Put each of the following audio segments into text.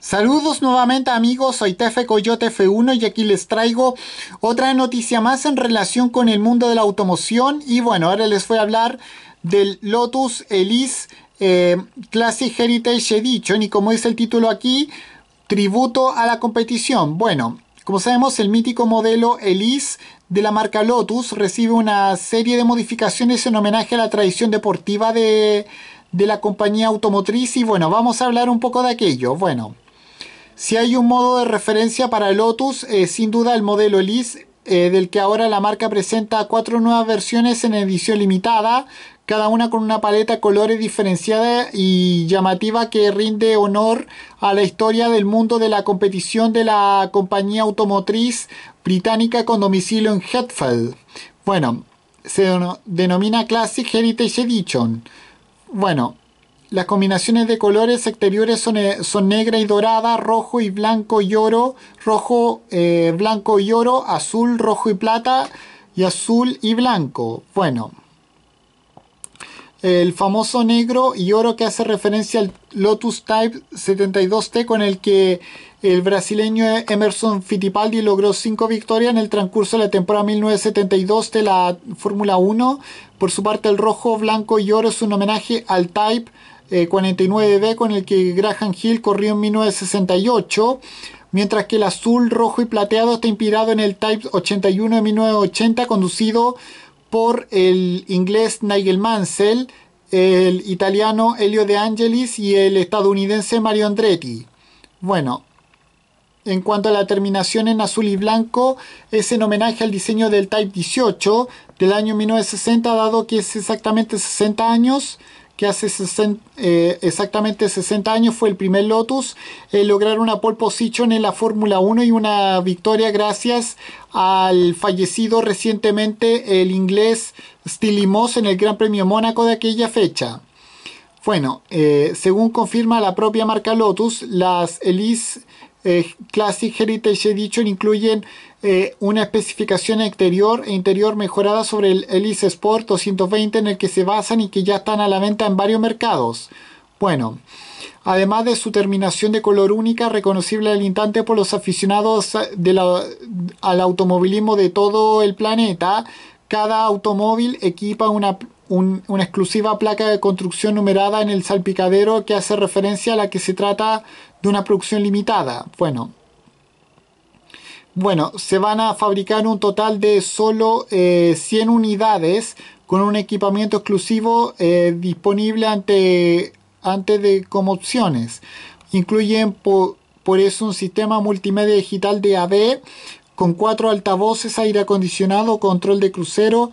Saludos nuevamente amigos, soy Tefe Coyote F1 y aquí les traigo otra noticia más en relación con el mundo de la automoción y bueno, ahora les voy a hablar del Lotus Elise eh, Classic Heritage Edition y como dice el título aquí, tributo a la competición. Bueno, como sabemos el mítico modelo Elise de la marca Lotus recibe una serie de modificaciones en homenaje a la tradición deportiva de, de la compañía automotriz y bueno, vamos a hablar un poco de aquello. Bueno. Si hay un modo de referencia para Lotus, es eh, sin duda el modelo Elise, eh, del que ahora la marca presenta cuatro nuevas versiones en edición limitada, cada una con una paleta de colores diferenciada y llamativa que rinde honor a la historia del mundo de la competición de la compañía automotriz británica con domicilio en Hetfeld. Bueno, se denomina Classic Heritage Edition. Bueno, las combinaciones de colores exteriores eh, son, negra y dorada, rojo y blanco y oro, rojo, eh, blanco y oro, azul, rojo y plata y azul y blanco. Bueno, el famoso negro y oro que hace referencia al Lotus Type 72T con el que el brasileño Emerson Fittipaldi logró 5 victorias en el transcurso de la temporada 1972 de la Fórmula 1. Por su parte el rojo, blanco y oro es un homenaje al Type 49B eh, con el que Graham Hill corrió en 1968, mientras que el azul, rojo y plateado está inspirado en el Type 81 de 1980 conducido por el inglés Nigel Mansell, el italiano Elio De Angelis y el estadounidense Mario Andretti. Bueno, en cuanto a la terminación en azul y blanco, es en homenaje al diseño del Type 18 del año 1960, dado que es exactamente 60 años que hace eh, exactamente 60 años fue el primer Lotus en eh, lograr una pole position en la Fórmula 1 y una victoria gracias al fallecido recientemente el inglés Stilimos Moss en el Gran Premio Mónaco de aquella fecha. Bueno, eh, según confirma la propia marca Lotus, las Elise eh, Classic Heritage Edition incluyen eh, una especificación exterior e interior mejorada sobre el Elise Sport 220 en el que se basan y que ya están a la venta en varios mercados. Bueno, además de su terminación de color única, reconocible al instante por los aficionados eh, al automovilismo de todo el planeta, cada automóvil equipa una una exclusiva placa de construcción numerada en el salpicadero que hace referencia a la que se trata de una producción limitada. Bueno, bueno se van a fabricar un total de solo 100 eh, unidades con un equipamiento exclusivo eh, disponible ante, antes de como opciones. Incluyen por, por eso un sistema multimedia digital de AD con cuatro altavoces, aire acondicionado, control de crucero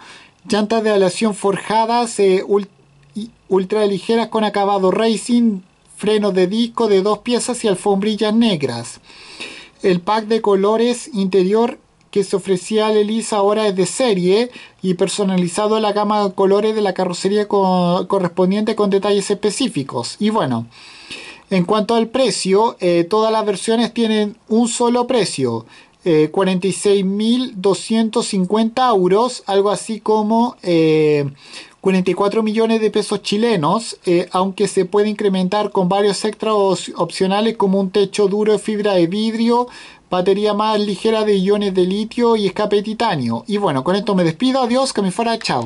Llantas de aleación forjadas eh, ultra ligeras con acabado racing, frenos de disco de dos piezas y alfombrillas negras. El pack de colores interior que se ofrecía a Elisa ahora es de serie y personalizado a la gama de colores de la carrocería correspondiente con detalles específicos. Y bueno, en cuanto al precio, eh, todas las versiones tienen un solo precio. 46.250 eh, euros, algo así como 44 eh, millones de pesos chilenos, eh, aunque se puede incrementar con varios extras opcionales como un techo duro de fibra de vidrio, batería más ligera de iones de litio y escape de titanio. Y bueno, con esto me despido, adiós, que me fuera, chao.